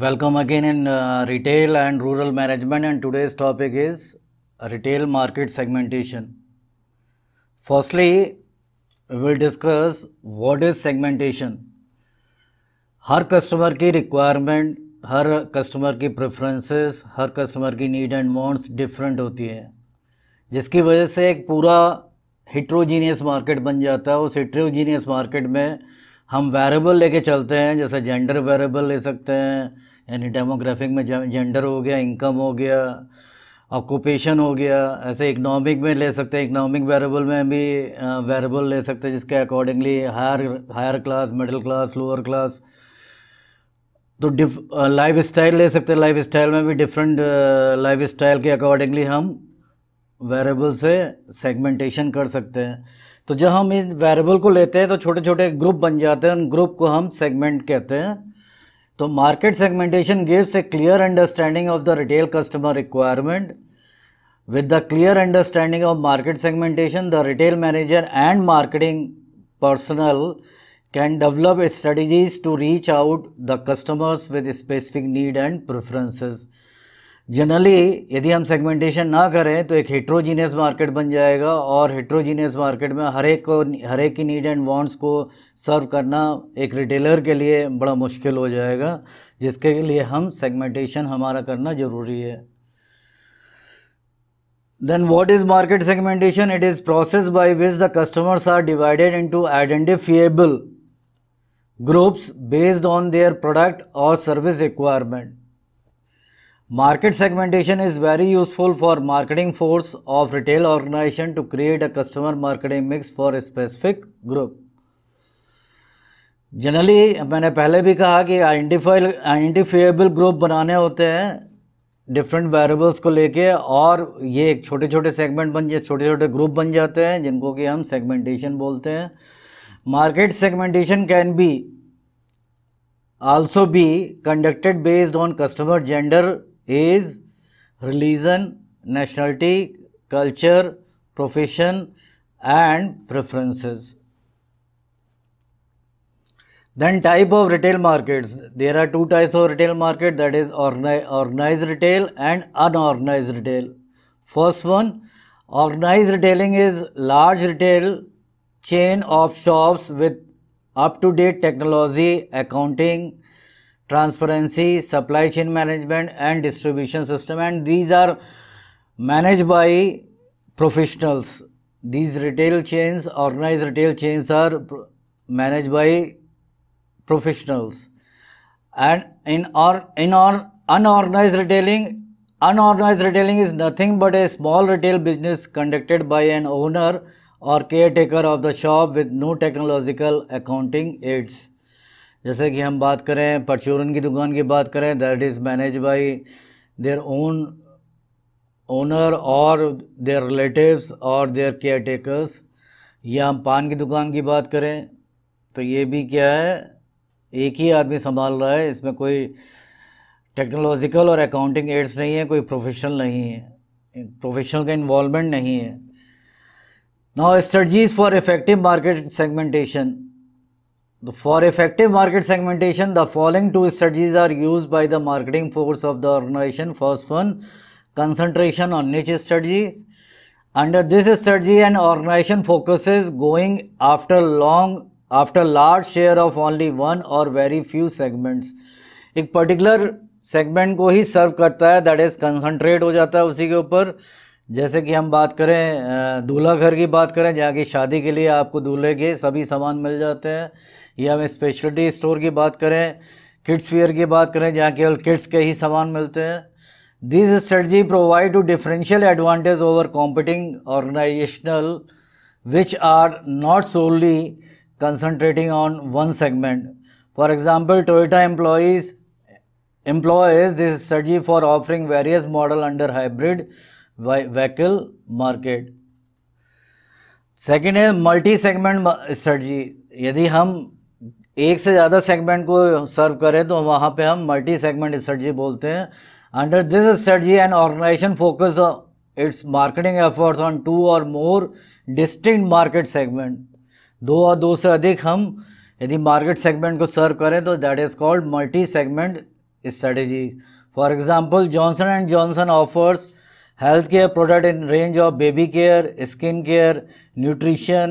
welcome again in uh, retail and rural management and today's topic is retail market segmentation firstly we will discuss what is segmentation हर customer की requirement हर customer की preferences हर customer की need and wants different होती है जिसकी वजह से एक पूरा हिट्रोजीनियस मार्केट बन जाता है उस हिट्रोजीनियस मार्केट में हम वेरेबल लेके चलते हैं जैसे जेंडर वेरेबल ले सकते हैं यानी डेमोग्राफिक में जेंडर हो गया इनकम हो गया ऑक्यूपेशन हो गया ऐसे इकनॉमिक में ले सकते हैं इकनॉमिक वेरेबल में भी वेरेबल ले सकते हैं जिसके accordingly higher higher class middle class lower class तो डिफ लाइफ स्टाइल ले सकते हैं लाइफ स्टाइल में भी डिफरेंट लाइफ स्टाइल के अकॉर्डिंगली हम वेरेबल से सेगमेंटेशन कर सकते हैं तो जब हम इस वेरेबल को लेते हैं तो छोटे छोटे ग्रुप बन जाते हैं उन ग्रुप को हम सेगमेंट कहते हैं तो market segmentation gives a clear understanding of the retail customer requirement with the clear understanding of market segmentation the retail manager and marketing personal can develop strategies to reach out the customers with specific need and preferences generally यदि हम segmentation ना करें तो एक heterogeneous market बन जाएगा और heterogeneous market में हर एक को हर एक की नीड एंड वांट्स को सर्व करना एक रिटेलर के लिए बड़ा मुश्किल हो जाएगा जिसके लिए हम सेगमेंटेशन हमारा करना ज़रूरी है then what is market segmentation it is process by which the customers are divided into identifiable groups based on their product और service requirement market segmentation is very useful for marketing force of retail organisation to create a customer marketing mix for a specific group generally मैंने पहले भी कहा कि identify identifiable group बनाने होते हैं different variables को लेके और ये एक छोटे छोटे सेगमेंट बन जाए छोटे छोटे ग्रुप बन जाते हैं जिनको कि हम सेगमेंटेशन बोलते हैं market segmentation can be also be conducted based on customer gender age, religion, nationality, culture, profession and preferences. Then type of retail markets. There are two types of retail market that is organized retail and unorganized retail. First one, organized retailing is large retail chain of shops with up-to-date technology, accounting, transparency, supply chain management and distribution system and these are managed by professionals. These retail chains, organized retail chains are managed by professionals and in or in or unorganized retailing unorganized retailing is nothing but a small retail business conducted by an owner or caretaker of the shop with no technological accounting aids जैसे कि हम बात करें परचूरन की दुकान की बात करें that is manage by their own owner और देयर रिलेटिव्स और देयर केयर टेकर्स या हम पान की दुकान की बात करें तो ये भी क्या है एक ही आदमी संभाल रहा है इसमें कोई टेक्नोलॉजिकल और अकाउंटिंग एड्स नहीं है कोई प्रोफेशनल नहीं है प्रोफेशनल का इन्वॉल्वमेंट नहीं है now strategies for effective market segmentation The for effective market segmentation, the following two strategies are used by the marketing force of the organization. First one, concentration on niche strategies. Under this strategy, an organization focuses going after long after large share of only one or very few segments. एक particular segment को ही serve करता है that is concentrate हो जाता है उसी के ऊपर जैसे कि हम बात करें दूल्हा घर की बात करें जहाँ की शादी के लिए आपको दूल्हे के सभी सामान मिल जाते हैं या हम स्पेशलिटी स्टोर की बात करें किड्स वेयर की बात करें जहाँ केवल किड्स के ही सामान मिलते हैं this strategy provide to differential advantage over competing organisational which are not solely concentrating on one segment for example Toyota employs this this for offering various model under hybrid vehicle market second है multi segment strategy यदि हम एक से ज़्यादा segment को serve करें तो वहाँ पे हम मल्टी सेगमेंट स्ट्रेटजी बोलते हैं under this strategy and organisation focus its marketing efforts on two और मोर डिस्टिंक्ट मार्केट सेगमेंट दो और दो से अधिक हम यदि मार्केट सेगमेंट को सर्व करें तो that is called multi segment strategy for example Johnson and Johnson offers health care product in range of baby care skin care nutrition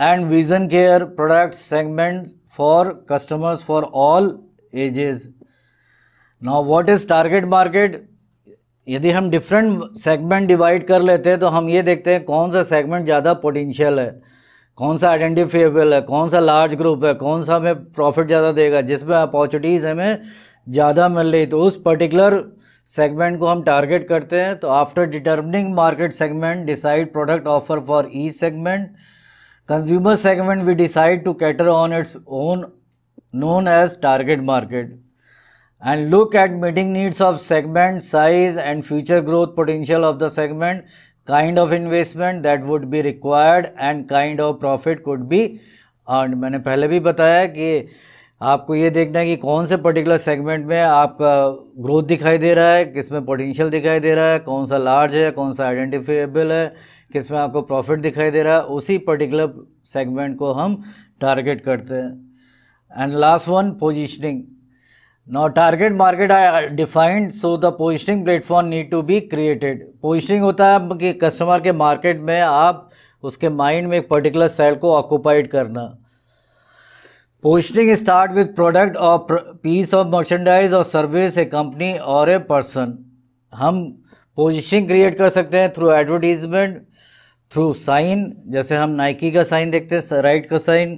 and vision care product segment for customers for all ages now what is target market यदि हम different segment divide कर लेते हैं तो हम ये देखते हैं कौन सा सेगमेंट ज़्यादा पोटेंशियल है कौन सा आइडेंटिफिएबल है कौन सा लार्ज ग्रुप है कौन सा हमें प्रॉफिट ज़्यादा देगा जिसमें अपॉर्चुनिटीज़ हमें ज़्यादा मिल रही तो उस पर्टिकुलर सेगमेंट को हम टारगेट करते हैं तो after determining market segment decide product offer for each segment consumer segment we decide to cater on its own known as target market and look at meeting needs of segment size and future growth potential of the segment kind of investment that would be required and kind of profit could be earn मैंने पहले भी बताया कि आपको ये देखना है कि कौन से पर्टिकुलर सेगमेंट में आपका ग्रोथ दिखाई दे रहा है किस में पोटेंशियल दिखाई दे रहा है कौन सा लार्ज है कौन सा आइडेंटिफिएबल है किस में आपको प्रॉफिट दिखाई दे रहा है उसी पर्टिकुलर सेगमेंट को हम टारगेट करते हैं and last one positioning now target market I defined so the positioning platform need to be created positioning होता है कि कस्टमर के मार्केट में आप उसके माइंड में एक पर्टिकुलर सेल को ऑक्यूपाइड करना पोस्टिंग स्टार्ट विथ प्रोडक्ट और पीस ऑफ मर्चेंडाइज और सर्विस ए कंपनी और ए पर्सन हम पोजिशनिंग क्रिएट कर सकते हैं थ्रू एडवर्टीजमेंट थ्रू साइन जैसे हम नाइकी का साइन देखते हैं राइट का साइन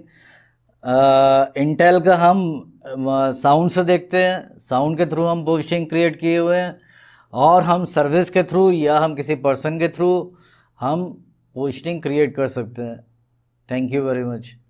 इंटेल का हम साउंड से देखते हैं साउंड के थ्रू हम पोजिशनिंग क्रिएट किए हुए हैं और हम सर्विस के थ्रू या हम किसी पर्सन के थ्रू हम पोजिशनिंग क्रिएट कर सकते हैं थैंक यू वेरी मच